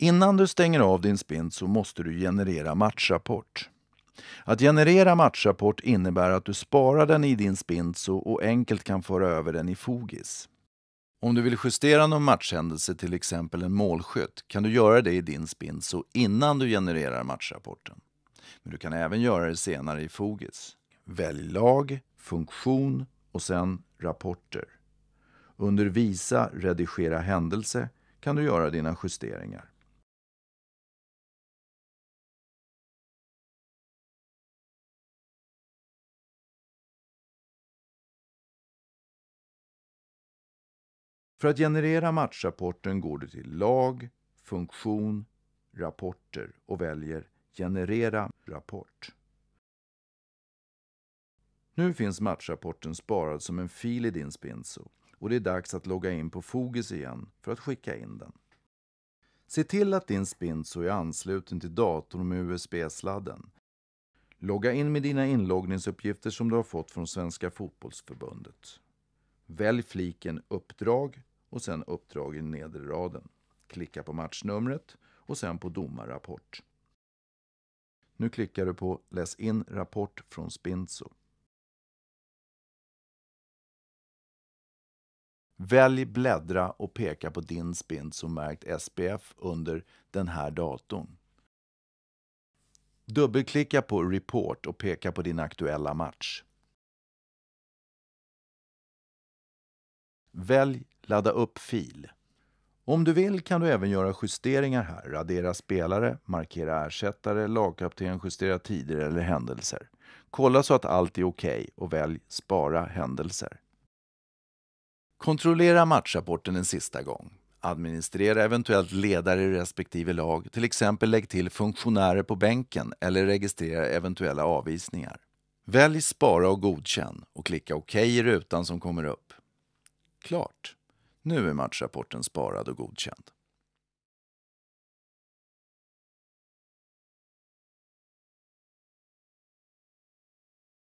Innan du stänger av din spint så måste du generera matchrapport. Att generera matchrapport innebär att du sparar den i din Spinso och enkelt kan föra över den i Fogis. Om du vill justera någon matchhändelse, till exempel en målskytt, kan du göra det i din Spinso innan du genererar matchrapporten. Men du kan även göra det senare i Fogis. Välj lag, funktion och sen rapporter. Under Visa redigera händelse kan du göra dina justeringar. För att generera matchrapporten går du till lag, funktion, rapporter och väljer generera rapport. Nu finns matchrapporten sparad som en fil i din Spinso och det är dags att logga in på Fogis igen för att skicka in den. Se till att din Spinso är ansluten till datorn med USB-sladden. Logga in med dina inloggningsuppgifter som du har fått från Svenska Fotbollsförbundet. Välj fliken Uppdrag och sen uppdrag i nedre raden. Klicka på matchnumret och sen på domarrapport. Nu klickar du på Läs in rapport från Spinzo. Välj Bläddra och peka på din Spinzo märkt SPF under den här datorn. Dubbelklicka på Report och peka på din aktuella match. Välj Ladda upp fil. Om du vill kan du även göra justeringar här. Radera spelare, markera ersättare, lagkapten, justera tider eller händelser. Kolla så att allt är okej okay och välj Spara händelser. Kontrollera matchrapporten en sista gång. Administrera eventuellt ledare i respektive lag, till exempel lägg till funktionärer på bänken eller registrera eventuella avvisningar. Välj Spara och godkänn och klicka OK i rutan som kommer upp. Klart! Nu är matchrapporten sparad och godkänd.